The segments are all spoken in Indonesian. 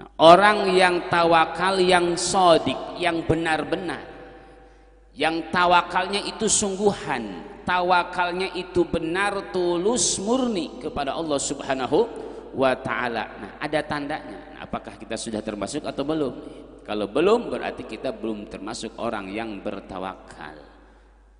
Nah, orang yang tawakal yang sodik, yang benar-benar. Yang tawakalnya itu sungguhan, tawakalnya itu benar tulus murni kepada Allah Subhanahu wa taala. Nah, ada tandanya. Nah, apakah kita sudah termasuk atau belum? Kalau belum berarti kita belum termasuk orang yang bertawakal.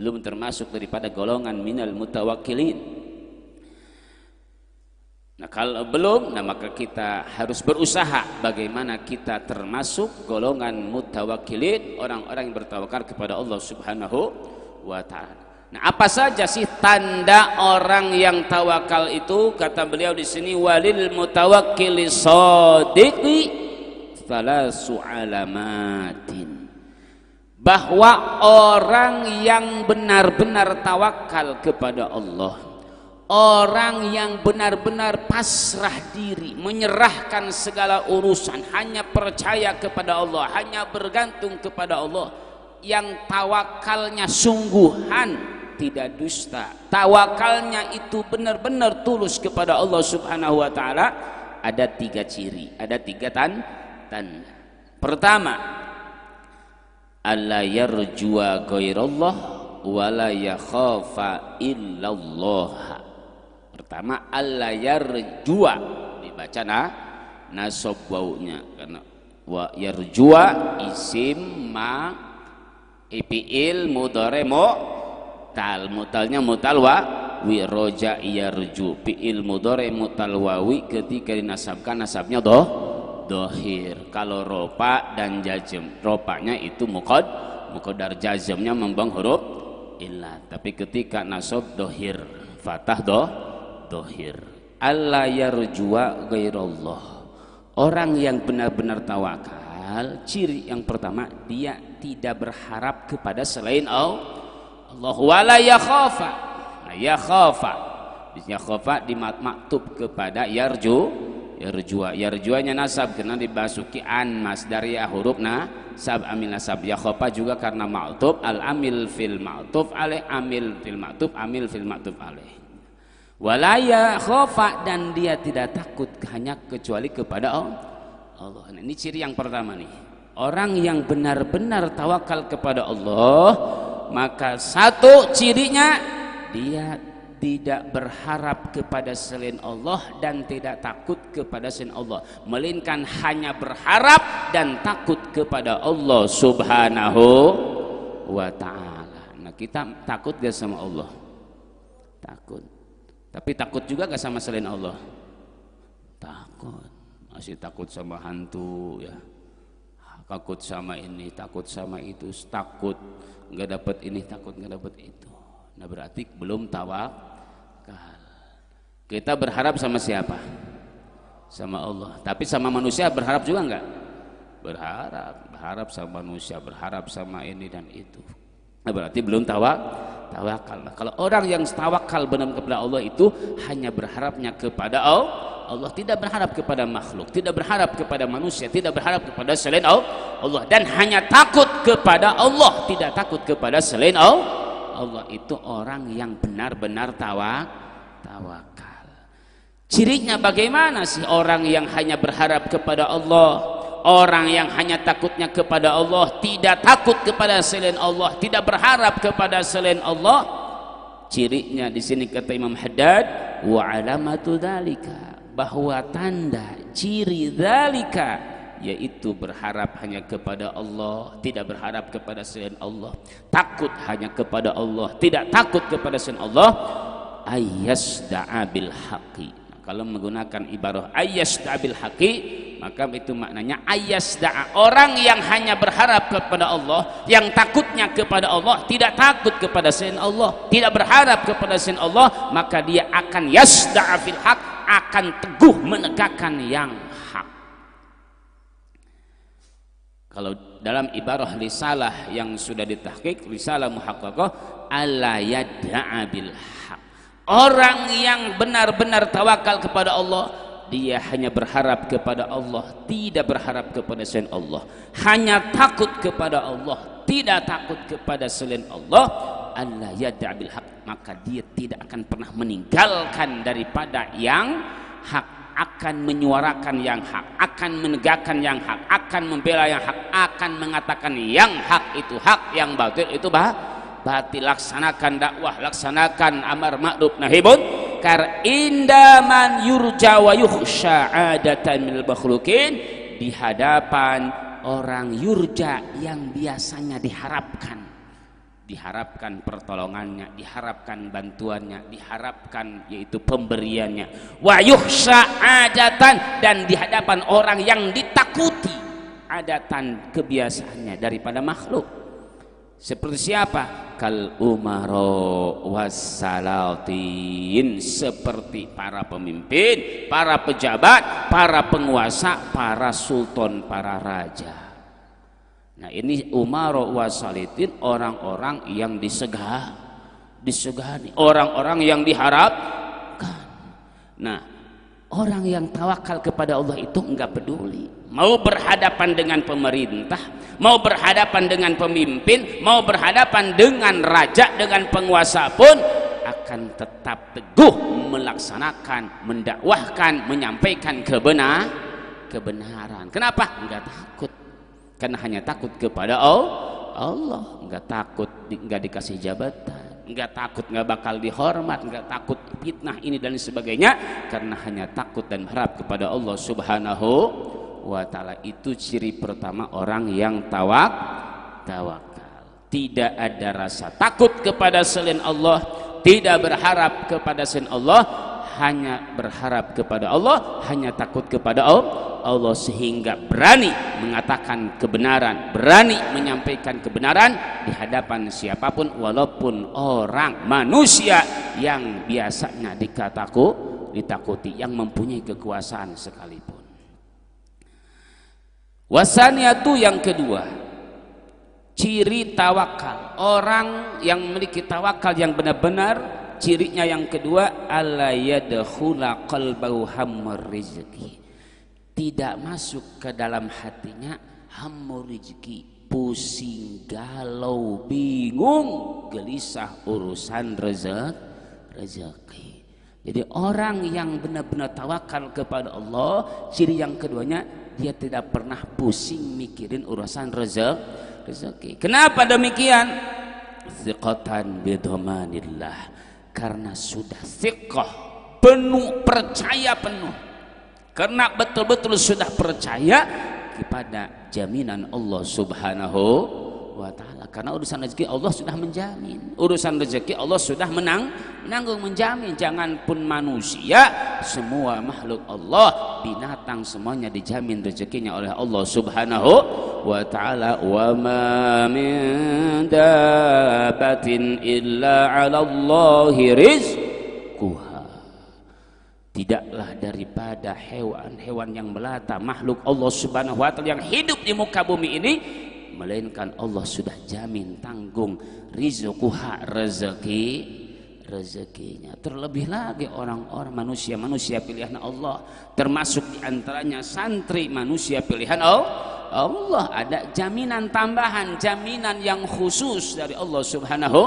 Belum termasuk daripada golongan minal mutawakilin. Nah kalau belum, nah maka kita harus berusaha bagaimana kita termasuk golongan mutawakilin, orang-orang yang bertawakal kepada Allah Subhanahu wa taala. Nah, apa saja sih tanda orang yang tawakal itu? Kata beliau di sini walil mutawakkili shodiqi salasu alamatin. Bahwa orang yang benar-benar tawakal kepada Allah orang yang benar-benar pasrah diri, menyerahkan segala urusan, hanya percaya kepada Allah, hanya bergantung kepada Allah, yang tawakalnya sungguhan tidak dusta. Tawakalnya itu benar-benar tulus kepada Allah Subhanahu wa taala. Ada tiga ciri, ada tiga tan tanda. Pertama, Allah yarjua ghairallah wala yakhafa illallah Pertama al-yarjua dibaca na nasab baunya karena wa yarjua isim ma ipil mudore mo tal mutalnya mutal wa wi roja yarju piil mudore mutal wawi ketika dinasabkan nasabnya doh dohir kalau ropa dan jazm ropanya itu mukod mukodar jazmnya membang huruf ilah tapi ketika nasab dohir fatah doh dhahir alla yarjua ghairallah orang yang benar-benar tawakal ciri yang pertama dia tidak berharap kepada selain Allah Allah wala yakhafa nah, yakhafa yakhafa dimaktub kepada yarju yarjua yarjuanya nasab karena dibasuki an ya huruf nah sab amil nasab ya khofa juga karena maktub al amil fil maktub aleh amil fil maktub amil fil maktub aleh Walaya khofa dan dia tidak takut hanya kecuali kepada Allah. Nah, ini ciri yang pertama nih. Orang yang benar-benar tawakal kepada Allah, maka satu cirinya dia tidak berharap kepada selain Allah dan tidak takut kepada selain Allah, melainkan hanya berharap dan takut kepada Allah Subhanahu wa taala. Nah, kita takut gak sama Allah? Takut tapi takut juga gak sama selain Allah? Takut. Masih takut sama hantu ya. Takut sama ini, takut sama itu, takut gak dapat ini, takut gak dapat itu. Nah berarti belum tawakal. Kita berharap sama siapa? Sama Allah. Tapi sama manusia berharap juga nggak? Berharap, berharap sama manusia, berharap sama ini dan itu. Nah, berarti belum tawak tawakal. Nah, kalau orang yang tawakal benar kepada Allah itu hanya berharapnya kepada Allah. Allah tidak berharap kepada makhluk, tidak berharap kepada manusia, tidak berharap kepada selain Allah dan hanya takut kepada Allah, tidak takut kepada selain Allah. Allah itu orang yang benar-benar tawak tawakal. Cirinya bagaimana sih orang yang hanya berharap kepada Allah? orang yang hanya takutnya kepada Allah tidak takut kepada selain Allah tidak berharap kepada selain Allah cirinya di sini kata Imam Haddad wa alamatu dalika bahwa tanda ciri dalika yaitu berharap hanya kepada Allah, tidak berharap kepada selain Allah, takut hanya kepada Allah, tidak takut kepada selain Allah. Ayas da'abil haqi. Nah, kalau menggunakan ibarat ayas da'abil haqi, maka itu maknanya ayas da'a orang yang hanya berharap kepada Allah yang takutnya kepada Allah tidak takut kepada sin Allah tidak berharap kepada sin Allah maka dia akan yasda'a fil haq akan teguh menegakkan yang hak kalau dalam ibarah risalah yang sudah ditahkik risalah muhaqqaqah ala yadda'a bil haq orang yang benar-benar tawakal kepada Allah dia hanya berharap kepada Allah tidak berharap kepada selain Allah hanya takut kepada Allah tidak takut kepada selain Allah Allah yada bil haq maka dia tidak akan pernah meninggalkan daripada yang hak akan menyuarakan yang hak akan menegakkan yang hak akan membela yang hak akan mengatakan yang hak itu hak yang batil itu bah batil laksanakan dakwah laksanakan amar ma'ruf nahibun kar indaman yurja wa yukhsha adatan minal makhlukin di hadapan orang yurja yang biasanya diharapkan diharapkan pertolongannya, diharapkan bantuannya, diharapkan yaitu pemberiannya. Wa yukhsha adatan dan di hadapan orang yang ditakuti adatan kebiasaannya daripada makhluk. Seperti siapa? Kal umaro wasalatin Seperti para pemimpin, para pejabat, para penguasa, para sultan, para raja Nah ini umaro wasalatin orang-orang yang disegah Disegani, orang-orang yang diharapkan Nah orang yang tawakal kepada Allah itu enggak peduli mau berhadapan dengan pemerintah mau berhadapan dengan pemimpin mau berhadapan dengan raja dengan penguasa pun akan tetap teguh melaksanakan mendakwahkan menyampaikan kebenar kebenaran kenapa enggak takut karena hanya takut kepada Allah Allah, enggak takut enggak dikasih jabatan enggak takut enggak bakal dihormat enggak takut fitnah ini dan sebagainya karena hanya takut dan harap kepada Allah subhanahu wa taala itu ciri pertama orang yang tawak tawakal tidak ada rasa takut kepada selain Allah tidak berharap kepada selain Allah hanya berharap kepada Allah hanya takut kepada Allah Allah sehingga berani mengatakan kebenaran berani menyampaikan kebenaran di hadapan siapapun walaupun orang manusia yang biasanya dikataku ditakuti yang mempunyai kekuasaan sekalipun Wasaniatu yang kedua, ciri tawakal. Orang yang memiliki tawakal yang benar-benar cirinya yang kedua ala yadkhula qalbahu hammur rizqi tidak masuk ke dalam hatinya hammur rizqi pusing galau bingung gelisah urusan rezeki rezeki jadi orang yang benar-benar tawakal kepada Allah ciri yang keduanya dia tidak pernah pusing mikirin urusan rezek, rezeki. Kenapa demikian? Siqatan bidhamanillah Karena sudah siqah, penuh percaya penuh. Karena betul-betul sudah percaya kepada jaminan Allah Subhanahu wa taala karena urusan rezeki Allah sudah menjamin urusan rezeki Allah sudah menang menanggung menjamin jangan pun manusia semua makhluk Allah binatang semuanya dijamin rezekinya oleh Allah subhanahu wa ta'ala wa ma min dabatin illa ala Allahi rizquha tidaklah daripada hewan-hewan yang melata makhluk Allah subhanahu wa ta'ala yang hidup di muka bumi ini melainkan Allah sudah jamin tanggung hak rezeki rezekinya terlebih lagi orang-orang manusia manusia pilihan Allah termasuk diantaranya santri manusia pilihan Allah Allah ada jaminan tambahan jaminan yang khusus dari Allah subhanahu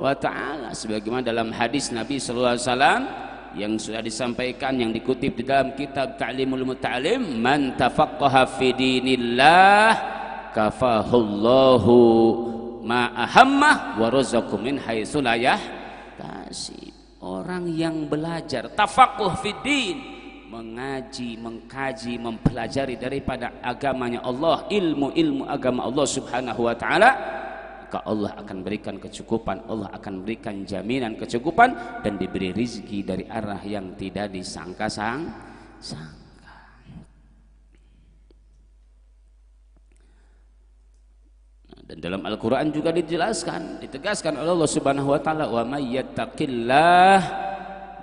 wa ta'ala sebagaimana dalam hadis Nabi sallallahu alaihi wasallam yang sudah disampaikan yang dikutip di dalam kitab Ta'limul Muta'alim man tafaqqaha fi dinillah kafahullahu ma'ahammah warazakum min haisulayah kasih orang yang belajar tafakuh fiddin mengaji, mengkaji, mempelajari daripada agamanya Allah, ilmu-ilmu agama Allah Subhanahu wa taala, maka Allah akan berikan kecukupan, Allah akan berikan jaminan kecukupan dan diberi rizki dari arah yang tidak disangka-sang. -sang. dan dalam Al-Quran juga dijelaskan ditegaskan oleh Allah subhanahu wa ta'ala wa mayyattaqillah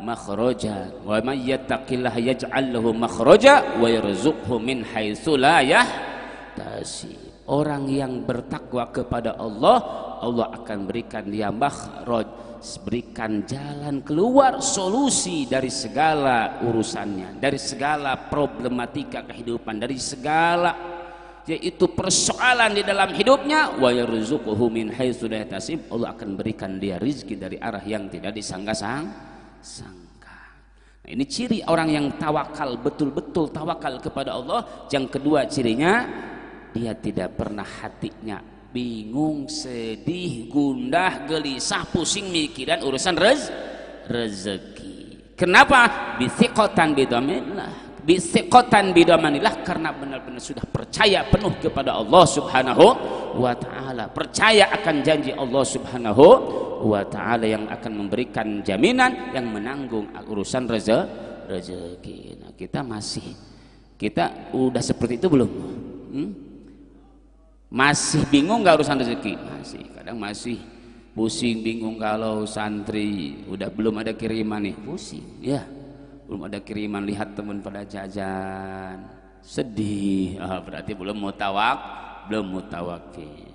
makhroja wa mayyattaqillah yaj'allahu makroja, wa yarzuqhu min haitsu la yahtasi orang yang bertakwa kepada Allah Allah akan berikan dia makhraj berikan jalan keluar solusi dari segala urusannya dari segala problematika kehidupan dari segala yaitu persoalan di dalam hidupnya wa yarzuquhu min haitsu la tasib Allah akan berikan dia rezeki dari arah yang tidak disangka-sangka. Nah, ini ciri orang yang tawakal betul-betul tawakal kepada Allah. Yang kedua cirinya dia tidak pernah hatinya bingung, sedih, gundah, gelisah, pusing mikiran urusan rez rezeki. Kenapa? Bithiqatan bidamillah bisekotan bidamanilah karena benar-benar sudah percaya penuh kepada Allah subhanahu wa ta'ala percaya akan janji Allah subhanahu wa ta'ala yang akan memberikan jaminan yang menanggung urusan rezeki nah, kita masih kita udah seperti itu belum hmm? masih bingung nggak urusan rezeki masih kadang masih pusing bingung kalau santri udah belum ada kiriman nih pusing ya belum ada kiriman lihat teman pada jajan sedih ah, berarti belum mutawak belum mutawakil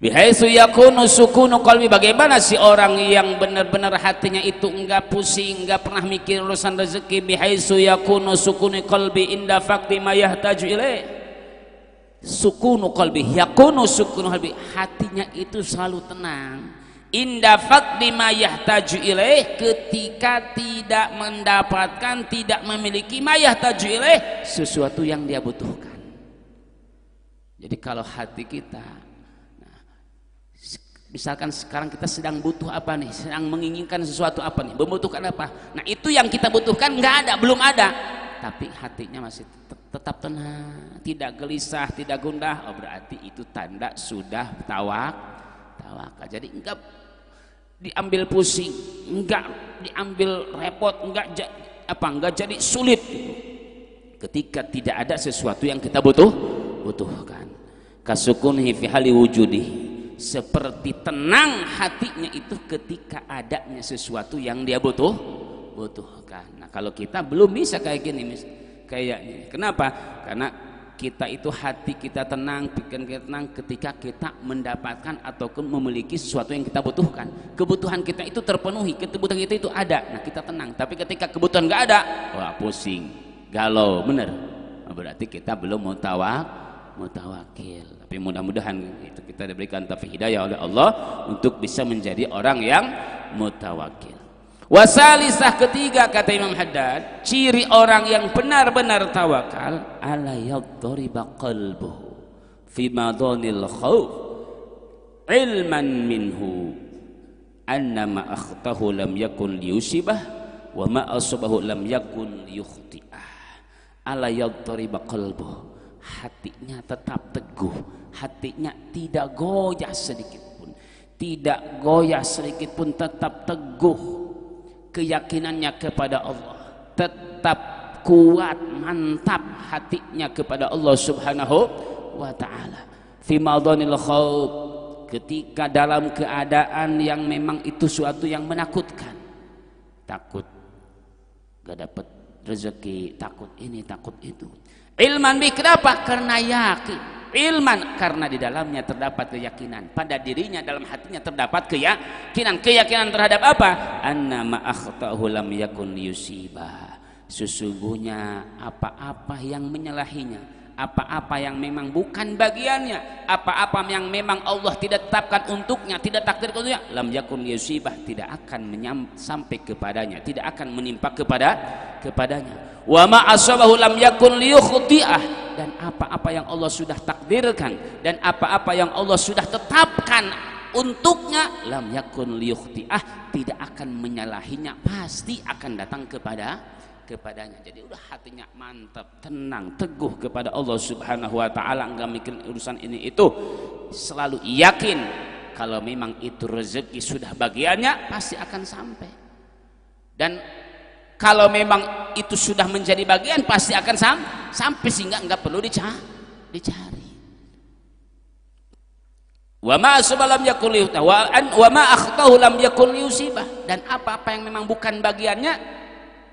Bihaisu yakunu sukunu qalbi bagaimana si orang yang benar-benar hatinya itu enggak pusing, enggak pernah mikir urusan rezeki bihaisu yakunu sukunu qalbi inda fakti ma yahtaju ilaih. Sukunu qalbi yakunu sukunu qalbi hatinya itu selalu tenang. Indah faqdi ma yahtaju ilaih ketika tidak mendapatkan tidak memiliki mayah yahtaju sesuatu yang dia butuhkan. Jadi kalau hati kita nah, misalkan sekarang kita sedang butuh apa nih? Sedang menginginkan sesuatu apa nih? Membutuhkan apa? Nah, itu yang kita butuhkan nggak ada, belum ada. Tapi hatinya masih tetap tenang, tidak gelisah, tidak gundah. Oh, berarti itu tanda sudah tawak tawakal. jadi enggak diambil pusing enggak diambil repot enggak apa enggak jadi sulit ketika tidak ada sesuatu yang kita butuh butuhkan kasukun fi hali wujudi seperti tenang hatinya itu ketika adanya sesuatu yang dia butuh butuhkan nah kalau kita belum bisa kayak gini kayaknya kenapa karena kita itu hati kita tenang bikin kita tenang ketika kita mendapatkan ataupun memiliki sesuatu yang kita butuhkan kebutuhan kita itu terpenuhi kebutuhan kita itu ada nah kita tenang tapi ketika kebutuhan nggak ada wah pusing galau bener nah, berarti kita belum mau tawakil. tapi mudah-mudahan itu kita diberikan taufik hidayah oleh Allah untuk bisa menjadi orang yang mau tawakil. Wasalisah ketiga kata Imam Haddad, ciri orang yang benar-benar tawakal ala yadriba qalbuhu fi madanil khauf ilman minhu anna ma akhtahu lam yakun liyusibah wa ma asabahu lam yakun yukhti'ah ala yadriba qalbuhu hatinya tetap teguh hatinya tidak goyah sedikit pun tidak goyah sedikit pun tetap teguh keyakinannya kepada Allah tetap kuat mantap hatinya kepada Allah subhanahu wa ta'ala madhanil khawb ketika dalam keadaan yang memang itu suatu yang menakutkan takut gak dapat rezeki takut ini takut itu ilman bi kenapa karena yakin ilman karena di dalamnya terdapat keyakinan pada dirinya dalam hatinya terdapat keyakinan keyakinan terhadap apa anna ma akhtahu lam yakun yusiba sesungguhnya apa-apa yang menyalahinya apa-apa yang memang bukan bagiannya apa-apa yang memang Allah tidak tetapkan untuknya tidak takdir untuknya lam yakun yusibah tidak akan menyam, sampai kepadanya tidak akan menimpa kepada kepadanya wa ma asabahu lam yakun liyukhti'ah dan apa-apa yang Allah sudah takdirkan dan apa-apa yang Allah sudah tetapkan untuknya lam yakun liyukhti'ah tidak akan menyalahinya pasti akan datang kepada kepadanya. Jadi udah hatinya mantap, tenang, teguh kepada Allah Subhanahu wa taala, enggak mikir urusan ini itu. Selalu yakin kalau memang itu rezeki sudah bagiannya pasti akan sampai. Dan kalau memang itu sudah menjadi bagian pasti akan sam sampai sehingga nggak perlu dicari dicari wa ma lam yakul wa an wa ma akhtahu lam yakul yusibah dan apa-apa yang memang bukan bagiannya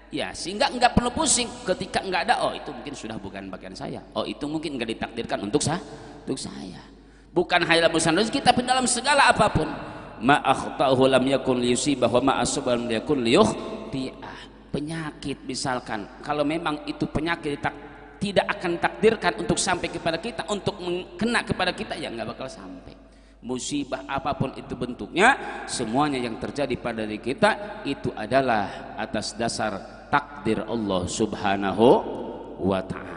ya sehingga nggak perlu pusing ketika nggak ada oh itu mungkin sudah bukan bagian saya oh itu mungkin nggak ditakdirkan untuk saya untuk saya bukan hanya urusan rezeki tapi dalam segala apapun ma akhtahu lam yakul yusibah wa ma asbalam yakul yakun penyakit misalkan kalau memang itu penyakit tak, tidak akan takdirkan untuk sampai kepada kita untuk kena kepada kita ya nggak bakal sampai musibah apapun itu bentuknya semuanya yang terjadi pada diri kita itu adalah atas dasar takdir Allah subhanahu wa ta'ala